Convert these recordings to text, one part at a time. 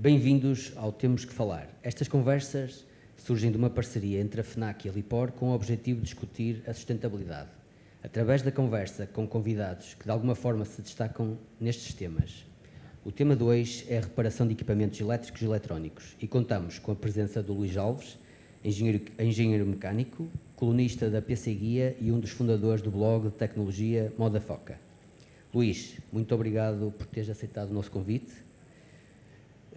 Bem-vindos ao Temos que Falar. Estas conversas surgem de uma parceria entre a FNAC e a Lipor com o objetivo de discutir a sustentabilidade, através da conversa com convidados que de alguma forma se destacam nestes temas. O tema 2 é a reparação de equipamentos elétricos e eletrónicos e contamos com a presença do Luís Alves, engenheiro, engenheiro mecânico, colunista da PC Guia e um dos fundadores do blog de tecnologia Moda Foca. Luís, muito obrigado por teres aceitado o nosso convite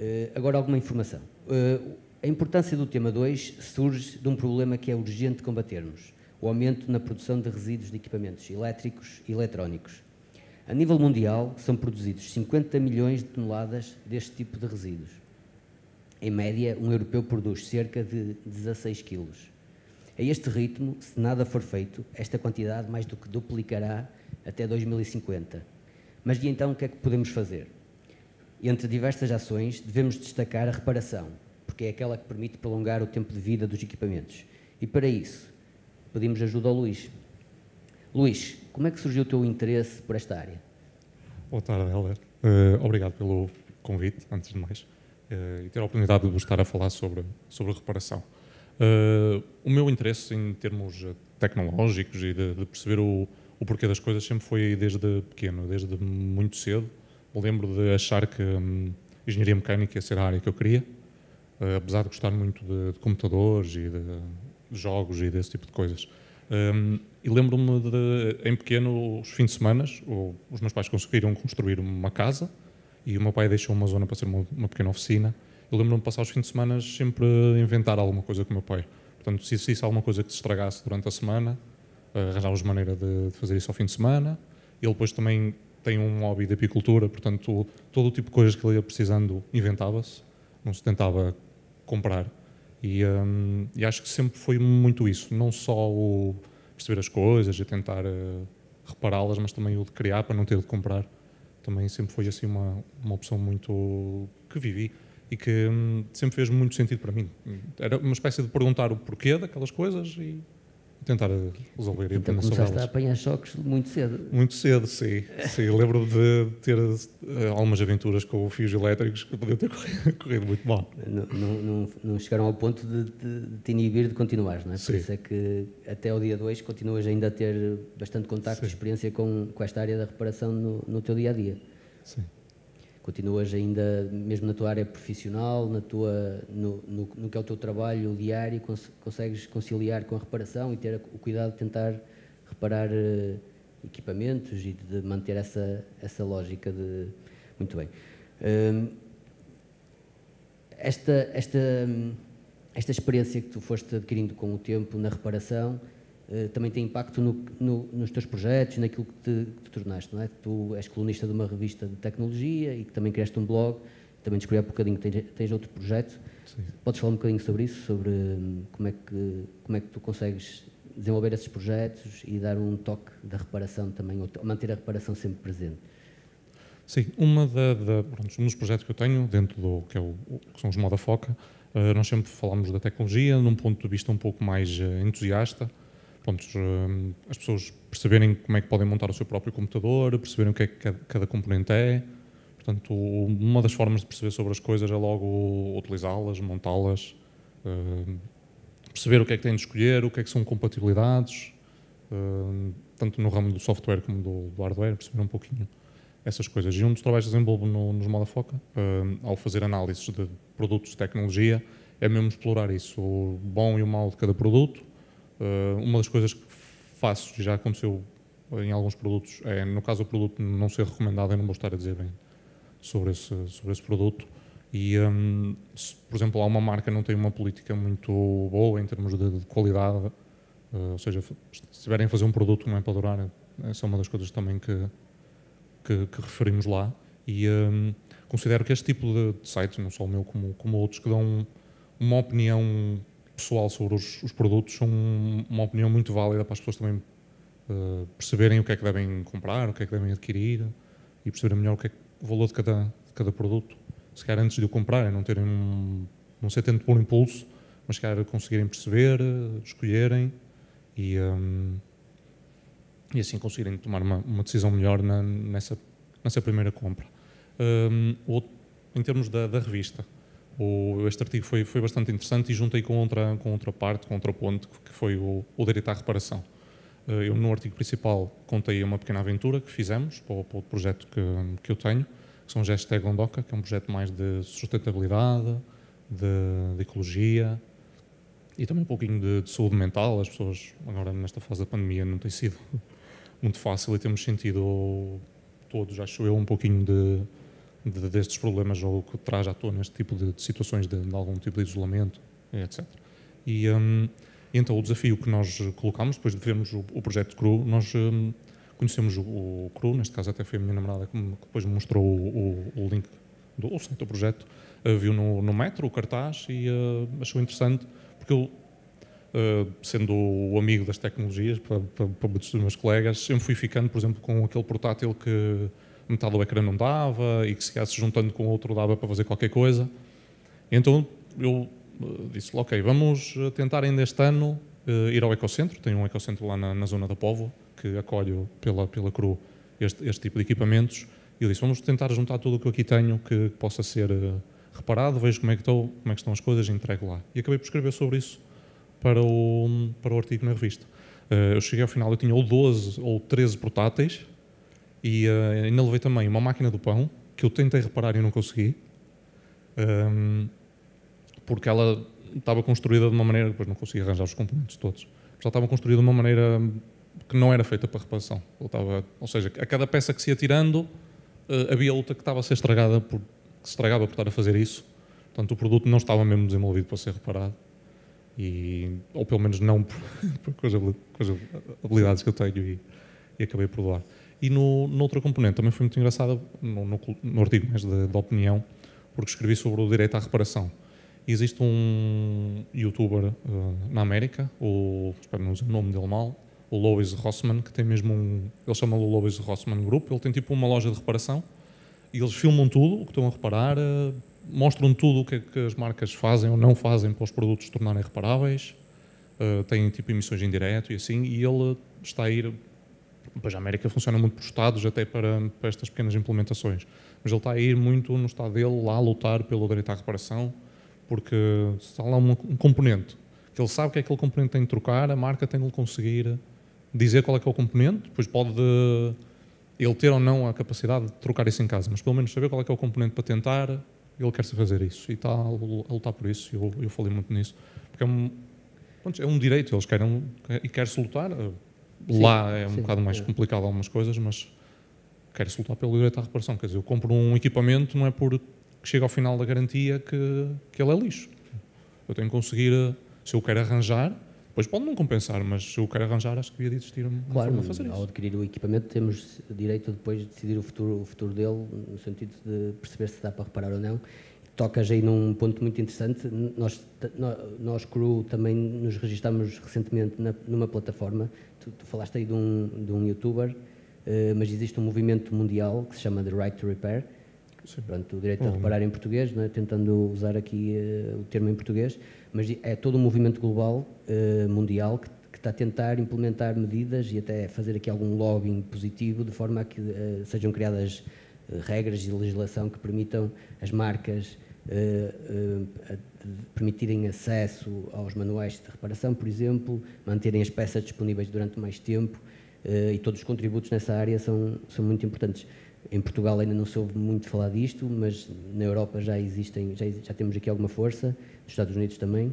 eh, agora alguma informação. Eh, a importância do tema 2 surge de um problema que é urgente combatermos, o aumento na produção de resíduos de equipamentos elétricos e eletrónicos. A nível mundial, são produzidos 50 milhões de toneladas deste tipo de resíduos. Em média, um europeu produz cerca de 16 quilos. A este ritmo, se nada for feito, esta quantidade mais do que duplicará até 2050. Mas de então, o que é que podemos fazer? Entre diversas ações, devemos destacar a reparação, porque é aquela que permite prolongar o tempo de vida dos equipamentos. E para isso, pedimos ajuda ao Luís. Luís, como é que surgiu o teu interesse por esta área? Boa tarde, Helder. Uh, obrigado pelo convite, antes de mais, uh, e ter a oportunidade de gostar estar a falar sobre, sobre reparação. Uh, o meu interesse em termos tecnológicos e de, de perceber o, o porquê das coisas sempre foi desde pequeno, desde muito cedo. Eu lembro de achar que hum, engenharia mecânica ia ser a área que eu queria, uh, apesar de gostar muito de, de computadores e de, de, jogos e desse tipo de coisas. Um, e lembro-me de, em pequeno, os fins de semana, os meus pais conseguiram construir uma casa e o meu pai deixou uma zona para ser uma, uma pequena oficina. Eu lembro-me de passar os fins de semana sempre inventar alguma coisa com o meu pai. Portanto, se existisse alguma coisa que se estragasse durante a semana, eh, arranjávamos maneira de, de fazer isso ao fim de semana. Ele depois também tem um hobby de apicultura, portanto, todo o tipo de coisas que ele ia precisando inventava-se, não se tentava comprar. E, um, e, acho que sempre foi muito isso, não só o perceber as coisas e tentar uh, repará-las, mas também o de criar para não ter de comprar. Também sempre foi assim uma, uma opção muito que vivi e que um, sempre fez muito sentido para mim. Era uma espécie de perguntar o porquê daquelas coisas e tentar resolver. Então começaste a apanhar choques muito cedo. Muito cedo, sim. sim. Lembro-me de ter eh, algumas aventuras com fios elétricos que podiam ter corrido, muito mal. Não, não, não chegaram ao ponto de, de, de, te inibir de continuar, não é? Sim. Por isso é que até ao dia 2 continuas ainda a ter bastante contacto e experiência com, com esta área da reparação no, no teu dia-a-dia. -dia. Sim. Continuas ainda, mesmo na tua área profissional, na tua, no, no, no que é o teu trabalho diário, cons consegues conciliar com a reparação e ter o cuidado de tentar reparar uh, equipamentos e de manter essa, essa lógica de... Muito bem. Hum, esta, esta, hum, esta experiência que tu foste adquirindo com o tempo na reparação eh, também tem impacto no, no, nos teus projetos, naquilo que te, que te, tornaste, não é? Tu és colunista de uma revista de tecnologia e que também criaste um blog, também descobri há bocadinho que tens, tens outro projeto. Sim. Podes falar um bocadinho sobre isso, sobre hum, como é que, como é que tu consegues desenvolver esses projetos e dar um toque da reparação também, ou manter a reparação sempre presente? Sim, uma da, da pronto, projetos que eu tenho, dentro do que, é o, que são os Moda Foca, uh, nós sempre falamos da tecnologia num ponto de vista um pouco mais uh, entusiasta, pronto, hum, as pessoas perceberem como é que podem montar o seu próprio computador, perceberem o que é que cada componente é. Portanto, uma das formas de perceber sobre as coisas é logo utilizá-las, montá-las, hum, perceber o que é que têm de escolher, o que é que são compatibilidades, hum, tanto no ramo do software como do, do hardware, perceber um pouquinho essas coisas. E um dos trabalhos que desenvolvo no, nos Modafoca, ao fazer análises de produtos de tecnologia, é mesmo explorar isso, o bom e o mau de cada produto, eh, uma das coisas que faço, já aconteceu em alguns produtos, é no caso o produto não ser recomendado, eu não vou estar a dizer bem sobre esse, sobre esse produto. E, um, se, por exemplo, lá uma marca não tem uma política muito boa em termos de, de qualidade, uh, ou seja, se tiverem a fazer um produto que não é para durar, eh, essa é uma das coisas também que, que, que referimos lá. E um, considero que este tipo de, de sites, não só o meu como, como outros, que dão uma opinião pessoal sobre os, os produtos são uma opinião muito válida para as pessoas também uh, perceberem o que é que devem comprar, o que é que devem adquirir e perceberem melhor o, que é que, o valor de cada, de cada produto. Se calhar antes de o comprarem, é não terem um, não ser tanto por impulso, mas se calhar conseguirem perceber, escolherem e, um, ehm, e assim conseguirem tomar uma, uma decisão melhor na, nessa, nessa primeira compra. Um, ehm, outro, em termos da, da revista, o, este artigo foi, foi bastante interessante e juntei com outra, com outra parte, com outro ponto que foi o, o direito à reparação. Eh, eu, no artigo principal, contei uma pequena aventura que fizemos para o, para o projeto que, que eu tenho, que são de Ondoca, que é um projeto mais de sustentabilidade, de, de ecologia e também um pouquinho de, de saúde mental. As pessoas, agora nesta fase da pandemia, não tem sido muito fácil e temos sentido todos, acho eu, um pouquinho de de, destes problemas ou que traz à tona este tipo de, de situações de, de, algum tipo de isolamento, etc. E um, então o desafio que nós colocámos, depois de vermos o, o projeto CRU, nós um, conhecemos o, o, CRU, neste caso até foi a minha namorada que, me, que depois me mostrou o, o, link do o site do projeto, uh, viu no, no metro o cartaz e uh, achou interessante, porque eu Uh, sendo o amigo das tecnologias, para, para, para, muitos dos meus colegas, sempre fui ficando, por exemplo, com aquele portátil que metade do ecrã não dava e que se calhar se juntando com outro dava para fazer qualquer coisa. Então eu eh, disse, ok, vamos eh, tentar ainda este ano eh, ir ao ecocentro, tem um ecocentro lá na, na zona da Povo, que acolhe pela, pela CRU este, este tipo de equipamentos, e eu disse, vamos tentar juntar tudo o que eu aqui tenho que possa ser reparado, vejo como é que, estou, como é que estão as coisas e entrego lá. E acabei por escrever sobre isso para o, para o artigo na revista. eu cheguei ao final, eu tinha ou 12 ou 13 portáteis, e uh, ainda levei também uma máquina do pão, que eu tentei reparar e não consegui, um, porque ela estava construída de uma maneira, depois não consegui arranjar os componentes todos, mas ela estava construída de uma maneira que não era feita para reparação. Ela estava, ou seja, a cada peça que se ia tirando, uh, havia outra que estava a ser estragada, por, que se estragava por estar a fazer isso. Portanto, o produto não estava mesmo desenvolvido para ser reparado. E, ou pelo menos não por, por, com, as, habilidades que eu tenho e, e acabei por doar. E no, noutra componente também foi muito engraçada, no, no, no, artigo mais de, de, opinião, porque escrevi sobre o direito à reparação. Existe um youtuber uh, na América, o, espero não usar o nome dele mal, o Lois Rossman, que tem mesmo um. Ele chama-o Lois Rossman Group, ele tem tipo uma loja de reparação e eles filmam tudo o que estão a reparar, uh, mostram tudo o que, é que as marcas fazem ou não fazem para os produtos se tornarem reparáveis, uh, têm tipo emissões em direto e assim, e ele está a ir Pois a América funciona muito por Estados, até para, para estas pequenas implementações. Mas ele está a ir muito no Estado dele, lá a lutar pelo direito à reparação, porque está lá um, um componente, que ele sabe que é aquele componente tem de trocar, a marca tem de conseguir dizer qual é que é o componente, depois pode ele ter ou não a capacidade de trocar isso em casa, mas pelo menos saber qual é que é o componente para tentar, ele quer-se fazer isso. E está a lutar por isso, eu, eu falei muito nisso. Porque é um, pronto, é um direito, eles querem e quer-se lutar Lá é um sim, bocado mais é. complicado algumas coisas, mas quero-se lutar pelo direito à reparação. Quer dizer, eu compro um equipamento, não é por que chega ao final da garantia que, que ele é lixo. Eu tenho que conseguir, se eu quero arranjar, depois pode não compensar, mas se eu quero arranjar, acho que devia de existir uma claro, forma de fazer isso. Ao adquirir o equipamento, temos direito depois de decidir o futuro, o futuro dele, no sentido de perceber se dá para reparar ou não tocas aí num ponto muito interessante. Nós, nós Crew, também nos registramos recentemente na, numa plataforma. Tu, tu, falaste aí de um, de um youtuber, uh, mas existe um movimento mundial que se chama The Right to Repair. Sim. Pronto, o direito a uhum. reparar em português, né? tentando usar aqui uh, o termo em português, mas é todo um movimento global, uh, mundial, que, que, está a tentar implementar medidas e até fazer aqui algum lobbying positivo, de forma a que sejam criadas regras e legislação que permitam as marcas eh, eh, permitirem acesso aos manuais de reparação, por exemplo, manterem as peças disponíveis durante mais tempo eh, e todos os contributos nessa área são, são muito importantes. Em Portugal ainda não se ouve muito falar disto, mas na Europa já existem, já, já temos aqui alguma força, nos Estados Unidos também.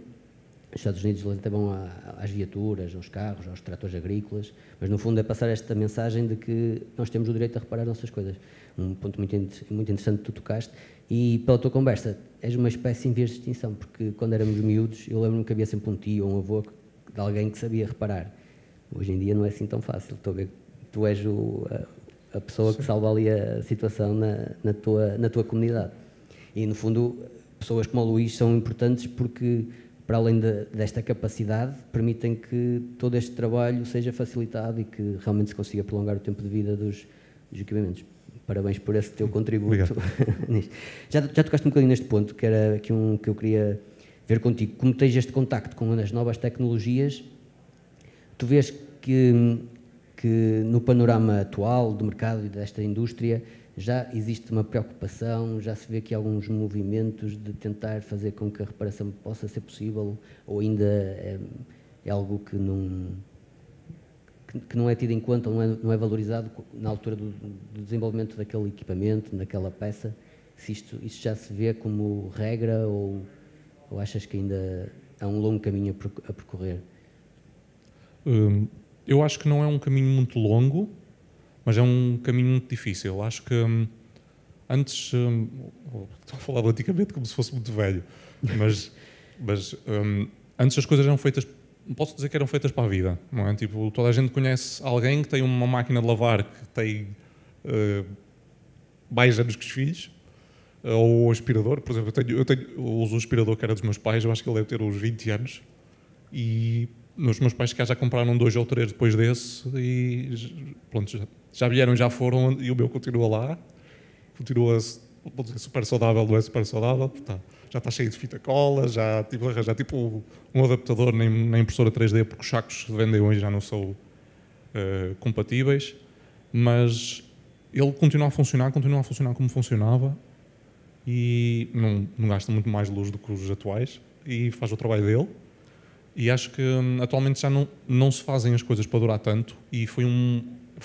Os Estados Unidos levantavam às viaturas, aos carros, aos tratores agrícolas, mas no fundo é passar esta mensagem de que nós temos o direito a reparar nossas coisas um ponto muito, muito interessante que tu tocaste. E pela tua conversa, és uma espécie em vias de extinção, porque quando éramos miúdos, eu lembro-me que havia sempre um tio ou um avô de alguém que sabia reparar. Hoje em dia não é assim tão fácil. Estou a ver tu és o, a, a, pessoa Sim. que salva ali a situação na, na, tua, na tua comunidade. E, no fundo, pessoas como o Luís são importantes porque, para além de, desta capacidade, permitem que todo este trabalho seja facilitado e que realmente se consiga prolongar o tempo de vida dos, dos equipamentos. Parabéns por esse teu contributo. já, já tocaste um bocadinho neste ponto, que era aqui um que eu queria ver contigo. Como tens este contacto com as novas tecnologias, tu vês que, que no panorama atual do mercado e desta indústria já existe uma preocupação, já se vê aqui alguns movimentos de tentar fazer com que a reparação possa ser possível ou ainda é, é algo que não que, não é tido em conta, não é, não é valorizado na altura do, do, desenvolvimento daquele equipamento, daquela peça? Se isto, isto já se vê como regra ou, ou achas que ainda há um longo caminho a percorrer? Hum, eu acho que não é um caminho muito longo, mas é um caminho muito difícil. Acho que hum, antes. Hum, oh, estou a falar antigamente como se fosse muito velho, mas, mas hum, antes as coisas eram feitas não posso dizer que eram feitas para a vida, não é? Tipo, toda a gente conhece alguém que tem uma máquina de lavar que tem uh, mais anos que os filhos, eh, ou um aspirador, por exemplo, eu, tenho, eu, tenho, eu uso o aspirador que era dos meus pais, eu acho que ele deve ter uns 20 anos, e os meus pais já compraram dois ou três depois desse, e pronto, já, já vieram, já foram, e o meu continua lá, continua, vou dizer, super saudável, não é super saudável, portanto... Tá já está cheio de fita cola, já tipo, já tipo um adaptador na, nem impressora 3D, porque os sacos que vendem hoje já não são uh, compatíveis, mas ele continua a funcionar, continua a funcionar como funcionava e não, não gasta muito mais luz do que os atuais e faz o trabalho dele. E acho que hum, atualmente já não, não se fazem as coisas para durar tanto e foi um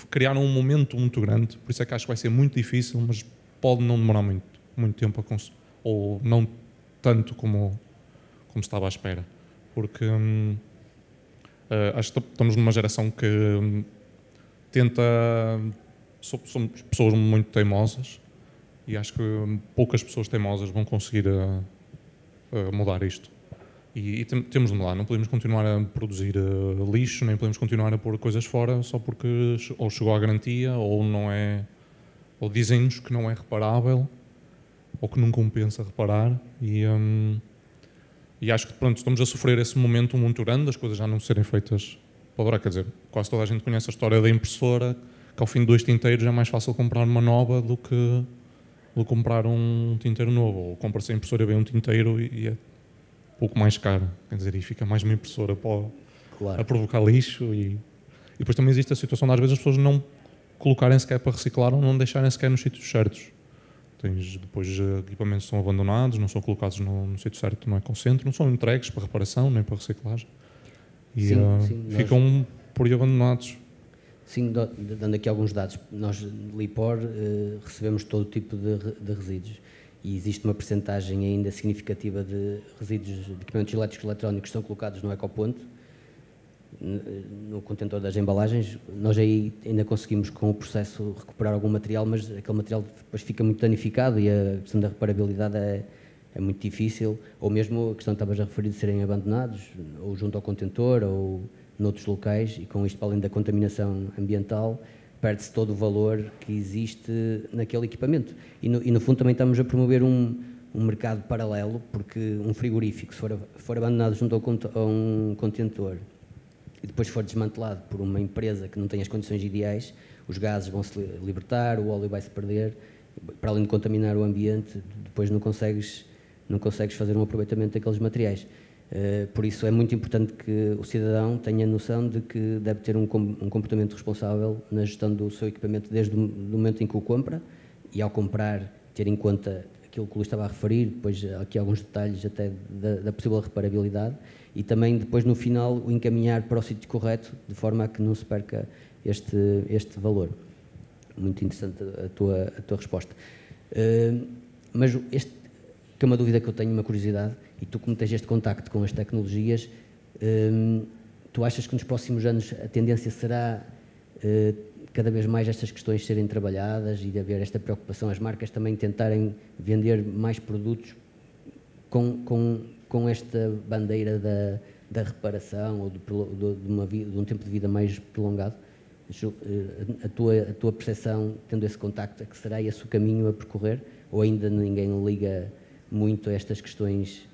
criaram um momento muito grande, por isso é que acho que vai ser muito difícil, mas pode não demorar muito, muito tempo a ou não tanto como, como estava à espera. Porque hum, eh, acho que estamos numa geração que hum, tenta. Somos pessoas muito teimosas e acho que hum, poucas pessoas teimosas vão conseguir uh, uh, mudar isto. E, e tem, temos de mudar, não podemos continuar a produzir uh, lixo, nem podemos continuar a pôr coisas fora só porque ou chegou à garantia ou não é. ou dizem-nos que não é reparável ou que não compensa reparar. E, um, e acho que pronto, estamos a sofrer esse momento muito grande das coisas já não serem feitas para durar. Quer dizer, quase toda a gente conhece a história da impressora, que ao fim de dois tinteiros é mais fácil comprar uma nova do que, do que comprar um tinteiro novo. Ou compra-se a impressora bem um tinteiro e, e, é pouco mais caro. Quer dizer, e fica mais uma impressora para, claro. a provocar lixo. E, e depois também existe a situação das vezes as pessoas não colocarem sequer para reciclar ou não deixarem sequer nos sítios certos. Tens, depois eh, equipamentos são abandonados, não são colocados no, no sítio certo, não é concentro, não são entregues para reparação nem para reciclagem. E sim, uh, sim, ficam nós... por aí abandonados. Sim, dando aqui alguns dados. Nós, Lipor, uh, recebemos todo tipo de, de resíduos e existe uma percentagem ainda significativa de resíduos de equipamentos elétricos e eletrónicos que são colocados no ecoponto no contentor das embalagens, nós aí ainda conseguimos com o processo recuperar algum material, mas aquele material depois fica muito danificado e a questão da reparabilidade é, é muito difícil, ou mesmo a questão que estavas a referir de serem abandonados, ou junto ao contentor, ou noutros locais, e com isto, para além da contaminação ambiental, perde-se todo o valor que existe naquele equipamento. E no, e no fundo também estamos a promover um, um mercado paralelo, porque um frigorífico, se for, for abandonado junto ao, a um contentor, e depois for desmantelado por uma empresa que não tem as condições ideais, os gases vão se libertar, o óleo vai se perder, para além de contaminar o ambiente, depois não consegues, não consegues fazer um aproveitamento daqueles materiais. Eh, por isso é muito importante que o cidadão tenha noção de que deve ter um comportamento responsável na gestão do seu equipamento desde o momento em que o compra e ao comprar ter em conta aquilo que o Luís estava a referir, depois eh, aqui alguns detalhes até da, da, possível reparabilidade e também depois no final o encaminhar para o sítio correto, de forma a que não se perca este, este valor. Muito interessante a tua, a tua resposta. Uh, mas este, que é uma dúvida que eu tenho, uma curiosidade, e tu como tens este contacto com as tecnologias, uh, tu achas que nos próximos anos a tendência será uh, cada vez mais estas questões serem trabalhadas e de haver esta preocupação, as marcas também tentarem vender mais produtos com, com, com esta bandeira da, da reparação ou de, de, uma, de um tempo de vida mais prolongado? Eh, a tua, a tua percepção, tendo esse contacto, é que será esse o caminho a percorrer? Ou ainda ninguém liga muito a estas questões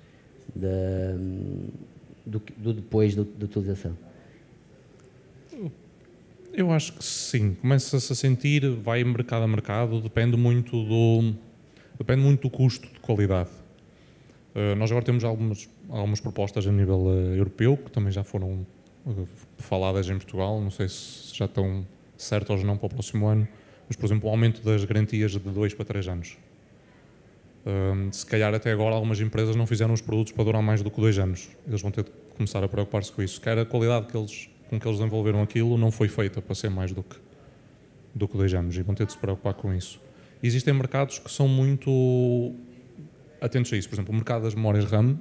hum, do, do, depois da utilização? Eu acho que sim. Começa-se a sentir, vai mercado a mercado, depende muito do, depende muito do custo de qualidade. Uh, nós agora temos algumas, algumas propostas a nível uh, europeu que também já foram uh, faladas em Portugal. Não sei se já estão certas ou não para o próximo ano, mas, por exemplo, o aumento das garantias de 2 para 3 anos. Ehm, se calhar até agora algumas empresas não fizeram os produtos para durar mais do que 2 anos. Eles vão ter de começar a preocupar-se com isso. Quer a qualidade que eles com que eles desenvolveram aquilo não foi feita para ser mais do que, do que dois anos e vão ter de se preocupar com isso. Existem mercados que são muito atentos a isso. Por exemplo, o mercado das memórias RAM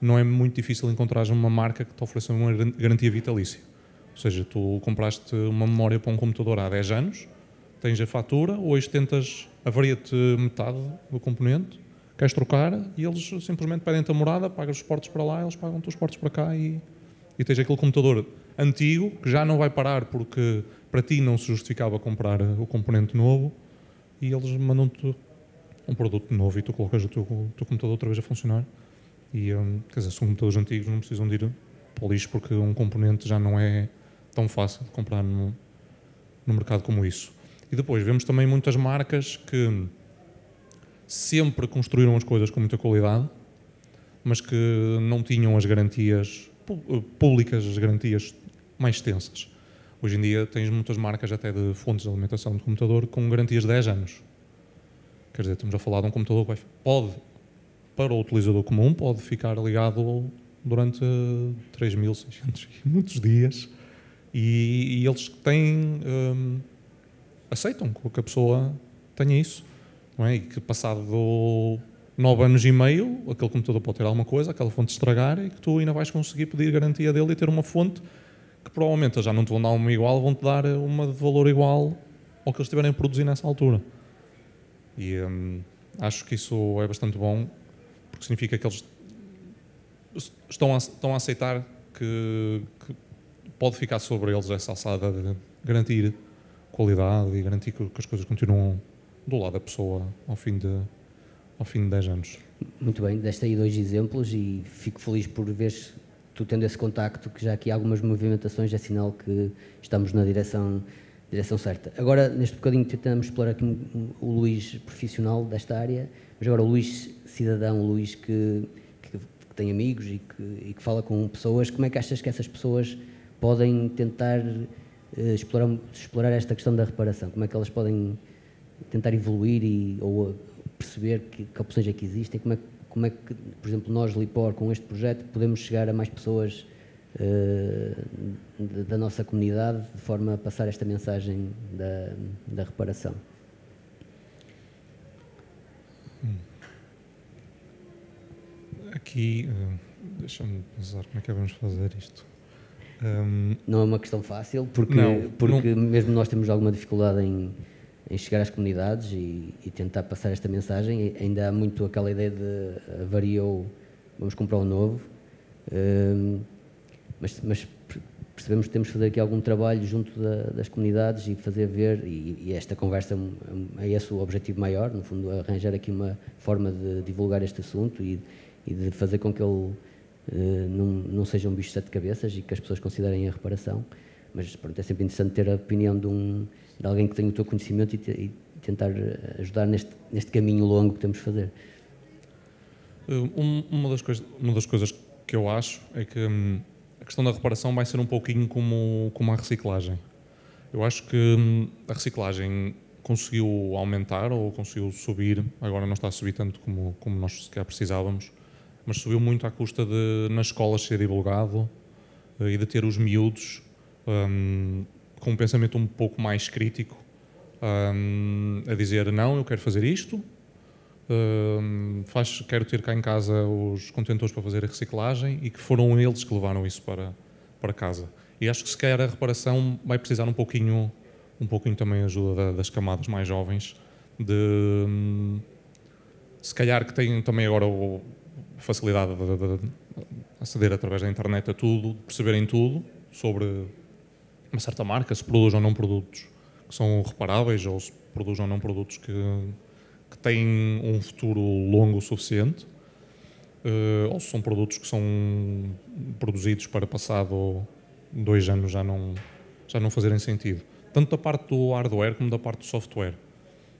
não é muito difícil encontrar uma marca que te ofereça uma garantia vitalícia. Ou seja, tu compraste uma memória para um computador há 10 anos, tens a fatura, hoje tentas, avaria-te metade do componente, queres trocar e eles simplesmente pedem-te a morada, pagas os portos para lá, eles pagam-te os portos para cá e, e tens aquele computador antigo, que já não vai parar porque para ti não se justificava comprar o componente novo, e eles mandam-te um produto novo e tu colocas o teu, o teu computador outra vez a funcionar. E, hum, quer dizer, são computadores antigos, não precisam de ir para o lixo porque um componente já não é tão fácil de comprar no, no mercado como isso. E depois vemos também muitas marcas que sempre construíram as coisas com muita qualidade, mas que não tinham as garantias eh, públicas, as garantias mais extensas. Hoje em dia tens muitas marcas até de fontes de alimentação de computador com garantias de 10 anos. Quer dizer, estamos a falar de um computador que pode, para o utilizador comum, pode ficar ligado durante 3.600 e muitos dias e, e eles têm, um, aceitam que a pessoa tenha isso. Não é? E que passado 9 anos e meio, aquele computador pode ter alguma coisa, aquela fonte estragar e que tu ainda vais conseguir pedir garantia dele e ter uma fonte que provavelmente já não te vão dar uma igual, vão-te dar uma de valor igual ao que eles estiverem a produzir nessa altura. E hum, acho que isso é bastante bom, porque significa que eles estão a, estão a aceitar que, que, pode ficar sobre eles essa alçada de garantir qualidade e garantir que, que as coisas continuam do lado da pessoa ao fim de, ao fim de 10 anos. Muito bem, deste aí dois exemplos e fico feliz por veres tu tendo esse contacto, que já aqui há algumas movimentações, é sinal que estamos na direção, direção certa. Agora, neste bocadinho, tentamos explorar aqui o Luís profissional desta área, mas agora o Luís cidadão, o Luís que, que, que tem amigos e que, e que, fala com pessoas, como é que achas que essas pessoas podem tentar eh, explorar, explorar esta questão da reparação? Como é que elas podem tentar evoluir e, ou perceber que, que opções é que existem? Como é que como é que, por exemplo, nós, Lipor, com este projeto, podemos chegar a mais pessoas uh, da nossa comunidade de forma a passar esta mensagem da, da reparação? Hum. Aqui, eh, deixa-me pensar como é que é vamos fazer isto. Um, não é uma questão fácil, porque, não, porque não... mesmo nós temos alguma dificuldade em em chegar às comunidades e, e, tentar passar esta mensagem. Ainda há muito aquela ideia de eh, variou, vamos comprar o um novo, um, mas, mas, percebemos que temos que fazer aqui algum trabalho junto da, das comunidades e fazer ver, e, e, esta conversa é, é, é esse o objetivo maior, no fundo, arranjar aqui uma forma de divulgar este assunto e, e de fazer com que ele uh, não, não seja um bicho de sete cabeças e que as pessoas considerem a reparação. Mas pronto, é sempre interessante ter a opinião de um, ter alguém que tenha o teu conhecimento e, te, e tentar eh, ajudar neste, neste caminho longo que temos de fazer. Eh, uma das, coisa, uma das coisas que eu acho é que hum, a questão da reparação vai ser um pouquinho como, como a reciclagem. Eu acho que hum, a reciclagem conseguiu aumentar ou conseguiu subir, agora não está a subir tanto como, como nós sequer precisávamos, mas subiu muito à custa de, nas escolas, ser divulgado eh, e de ter os miúdos hum, com um pensamento um pouco mais crítico, um, a dizer não, eu quero fazer isto, um, faz, quero ter cá em casa os contentores para fazer a reciclagem e que foram eles que levaram isso para, para casa. E acho que se calhar a reparação vai precisar um pouquinho, um pouquinho também ajuda das camadas mais jovens, de se calhar que têm também agora a facilidade de, de, de aceder através da internet a tudo, de perceberem tudo sobre uma certa marca, se produz ou não produtos que são reparáveis ou se produz ou não produtos que, que têm um futuro longo o suficiente, uh, ou se são produtos que são produzidos para passado dois anos já não, já não fazerem sentido. Tanto da parte do hardware como da parte do software.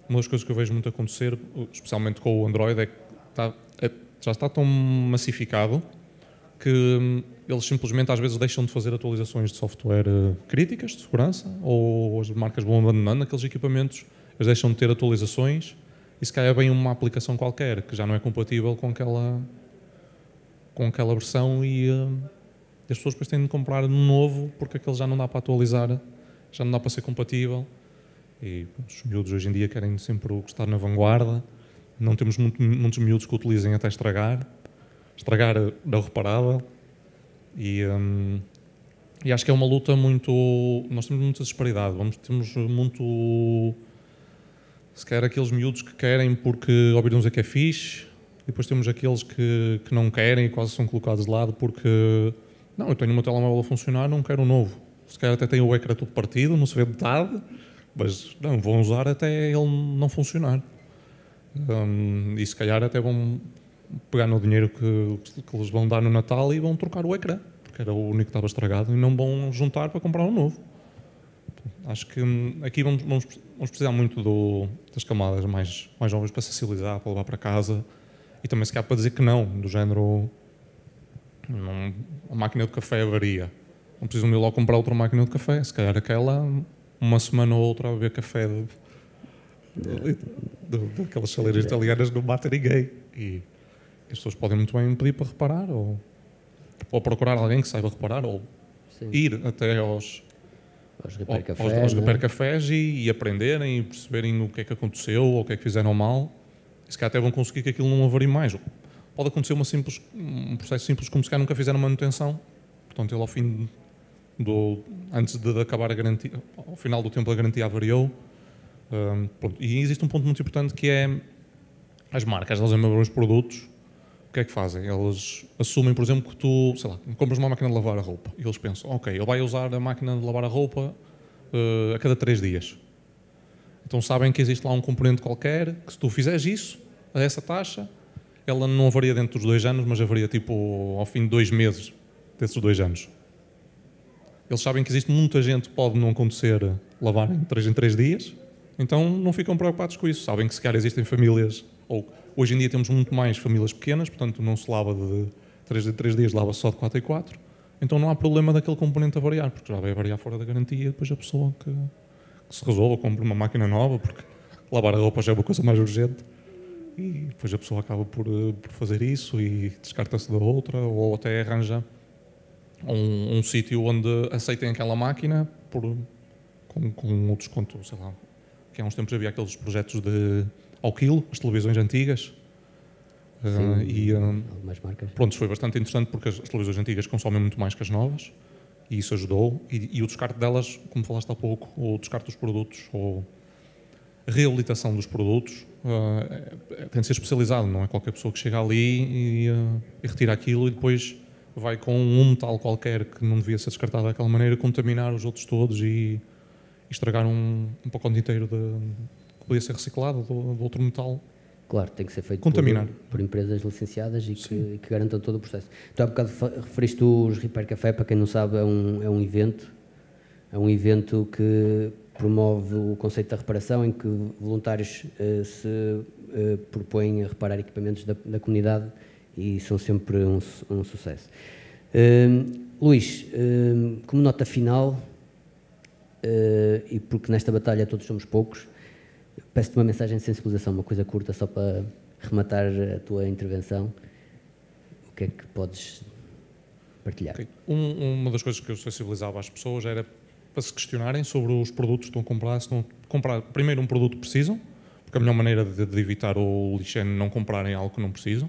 Uma das coisas que eu vejo muito acontecer, especialmente com o Android, é que está, é, já está tão massificado que hum, eles simplesmente às vezes deixam de fazer atualizações de software eh, críticas de segurança ou as marcas vão abandonando aqueles equipamentos, eles deixam de ter atualizações e se calhar vem uma aplicação qualquer que já não é compatível com aquela, com aquela versão e uh, as pessoas depois têm de comprar um novo porque aquele já não dá para atualizar, já não dá para ser compatível e os miúdos hoje em dia querem sempre estar na vanguarda, não temos muito, muitos miúdos que utilizem até estragar estragar eh, não reparada E, um, e acho que é uma luta muito. Nós temos muita disparidade, vamos, temos muito. Se calhar aqueles miúdos que querem porque ouviram dizer que é fixe, depois temos aqueles que, que não querem e quase são colocados de lado porque. Não, eu tenho uma telemóvel a funcionar, não quero um novo. Se calhar até tem o ecrã todo partido, não se vê metade, mas não, vão usar até ele não funcionar. Um, e se calhar até vão pegar no dinheiro que, que eles vão dar no Natal e vão trocar o ecrã, porque era o único que estava estragado, e não vão juntar para comprar um novo. Acho que hum, aqui vamos, vamos, vamos precisar muito do, das camadas mais, mais jovens para socializar sensibilizar, para levar para casa e também se calhar para dizer que não, do género não, a máquina de café varia. Não preciso ir logo comprar outra máquina de café, se calhar aquela, uma semana ou outra a beber café de, de, de, daquelas chaleiras é. italianas não mata ninguém. E as pessoas podem muito bem pedir para reparar ou, ou procurar alguém que saiba reparar ou Sim. ir até aos, aos repair-cafés aos, né? cafés e, e, aprenderem e perceberem o que é que aconteceu ou o que é que fizeram mal. E se calhar até vão conseguir que aquilo não avarie mais. Pode acontecer uma simples, um processo simples como se calhar nunca fizeram manutenção. Portanto, ele ao fim do... antes de acabar a garantia, ao final do tempo a garantia avariou. Um, e existe um ponto muito importante que é as marcas, elas embebem os produtos o que é que fazem? Eles assumem, por exemplo, que tu, sei lá, compras uma máquina de lavar a roupa e eles pensam, ok, ele vai usar a máquina de lavar a roupa uh, a cada três dias. Então sabem que existe lá um componente qualquer, que se tu fizeres isso, a essa taxa, ela não varia dentro dos dois anos, mas varia tipo ao fim de dois meses desses dois anos. Eles sabem que existe muita gente que pode não acontecer lavar em três em três dias, então não ficam preocupados com isso. Sabem que se calhar existem famílias ou hoje em dia temos muito mais famílias pequenas, portanto não se lava de 3 em 3 dias, lava só de 4 em 4, então não há problema daquele componente a variar, porque já vai variar fora da garantia, depois a pessoa que, que se resolve compra uma máquina nova, porque lavar a roupa já é uma coisa mais urgente, e depois a pessoa acaba por, eh, por fazer isso e descarta-se da outra, ou até arranja um, um sítio onde aceitem aquela máquina por, com, com um desconto, sei lá, que há uns tempos havia aqueles projetos de ao quilo, as televisões antigas. Sim, uh, e, um, ah, algumas marcas. Pronto, foi bastante interessante porque as, as, televisões antigas consomem muito mais que as novas e isso ajudou. E, e, o descarte delas, como falaste há pouco, ou o descarte dos produtos, ou a reabilitação dos produtos, uh, tem de ser especializado, não é qualquer pessoa que chega ali e, uh, e retira aquilo e depois vai com um metal qualquer que não devia ser descartado daquela maneira, contaminar os outros todos e, e estragar um, um pacote inteiro de, que podia ser reciclado de, de outro metal Claro, tem que ser feito Contaminar. Por, por empresas licenciadas e que, que, garantam todo o processo. Então, há bocado referiste os Repair Café, para quem não sabe, é um, é um evento, é um evento que promove o conceito da reparação, em que voluntários eh, se eh, propõem a reparar equipamentos da, da, comunidade e são sempre um, um sucesso. Uh, Luís, uh, como nota final, uh, e porque nesta batalha todos somos poucos, Peço-te uma mensagem de sensibilização, uma coisa curta, só para rematar a tua intervenção. O que é que podes partilhar? Okay. Um, uma das coisas que eu sensibilizava as pessoas era para se questionarem sobre os produtos que estão a comprar. Se estão a comprar primeiro um produto que precisam, porque a melhor maneira de, de evitar o lixo é não comprarem algo que não precisam.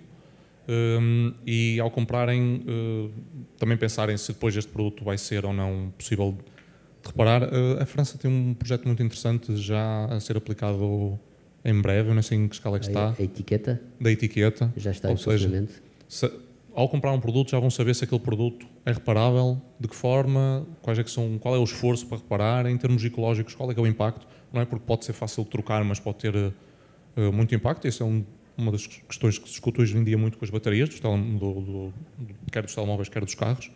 Um, e ao comprarem, uh, também pensarem se depois este produto vai ser ou não possível de reparar, eh, a França tem um projeto muito interessante já a ser aplicado em breve, não sei em que escala é que está. A etiqueta? Da etiqueta. Já está Ou seja, se, ao comprar um produto já vão saber se aquele produto é reparável, de que forma, quais é que são, qual é o esforço para reparar, em termos ecológicos, qual é que é o impacto. Não é porque pode ser fácil trocar, mas pode ter uh, muito impacto. Essa é um, uma das questões que se discute hoje em dia muito com as baterias, do, do, do, quer dos telemóveis, quer dos carros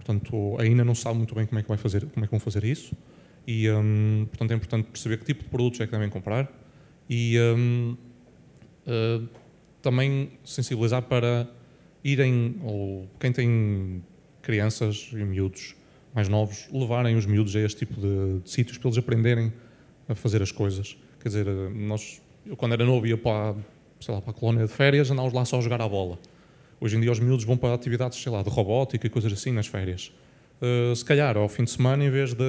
Portanto, ainda não sabe muito bem como é que, vai fazer, como é que vão fazer isso. E, um, portanto, é importante perceber que tipo de produtos é que devem comprar e um, uh, eh, também sensibilizar para irem, ou quem tem crianças e miúdos mais novos, levarem os miúdos a este tipo de, de sítios para eles aprenderem a fazer as coisas. Quer dizer, eh, nós, eu quando era novo ia para, sei lá, para a colónia de férias, andávamos lá só a jogar à bola. Hoje em dia os miúdos vão para atividades, sei lá, de robótica e coisas assim nas férias. Uh, se calhar, ao fim de semana, em vez de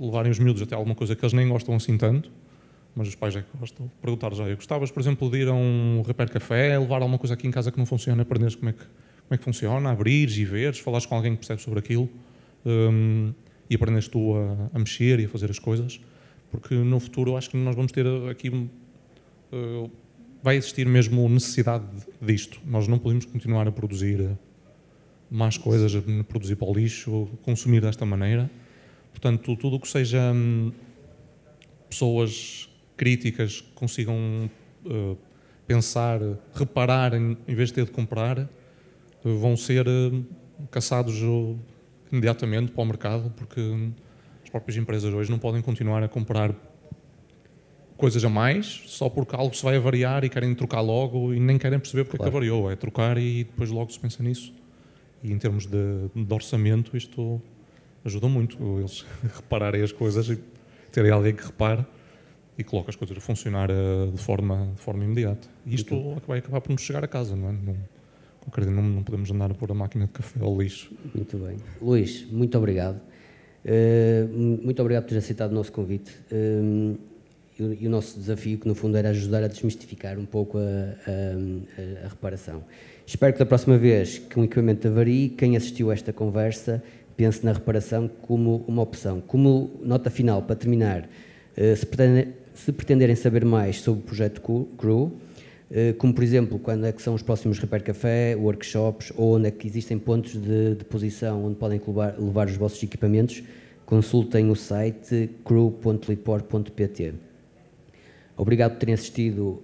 levarem os miúdos até alguma coisa que eles nem gostam assim tanto, mas os pais é que gostam, perguntar já, gostavas, por exemplo, de ir a um repair café, levar alguma coisa aqui em casa que não funciona, aprenderes como é que, como é que funciona, abrires e veres, falares com alguém que percebe sobre aquilo um, e aprendes tu a, a, mexer e a fazer as coisas, porque no futuro eu acho que nós vamos ter aqui uh, vai existir mesmo necessidade disto. Nós não podemos continuar a produzir eh, mais coisas, a produzir para o lixo, consumir desta maneira. Portanto, tudo o que seja hum, pessoas críticas que consigam uh, pensar, reparar, em, em, vez de ter de comprar, eh, vão ser uh, caçados imediatamente para o mercado, porque hum, as próprias empresas hoje não podem continuar a comprar coisas a mais só porque algo se vai variar e querem trocar logo e nem querem perceber porque claro. é que variou. É trocar e depois logo se pensa nisso. E em termos de, de orçamento, isto ajuda muito eles repararem as coisas e terem alguém que repare e coloque as coisas a funcionar eh, de forma, de forma imediata. E isto vai acabar por nos chegar a casa, não é? Não, não, não podemos andar a pôr a máquina de café ao lixo. Muito bem. Luís, muito obrigado. Uh, muito obrigado por ter aceitado o nosso convite. Uh, e, o nosso desafio, que no fundo era ajudar a desmistificar um pouco a, a, a reparação. Espero que da próxima vez que um equipamento avarie, quem assistiu a esta conversa pense na reparação como uma opção. Como nota final, para terminar, eh, se, pretende, se pretenderem saber mais sobre o projeto CRU, eh, como por exemplo quando é que são os próximos Repair Café, workshops, ou onde é que existem pontos de deposição onde podem levar, levar os vossos equipamentos, consultem o site crew.lipor.pt. Obrigado por terem assistido uh,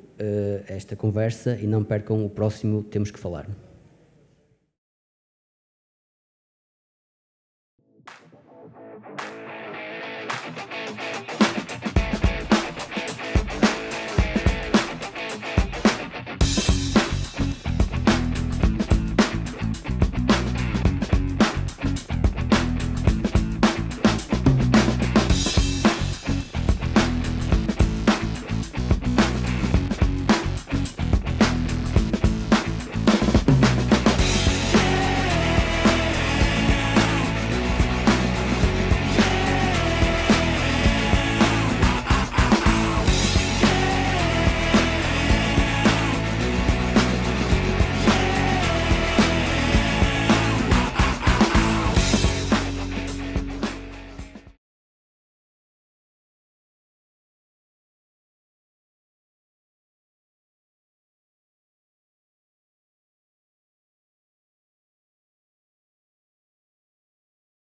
a esta conversa e não percam o próximo Temos que Falar.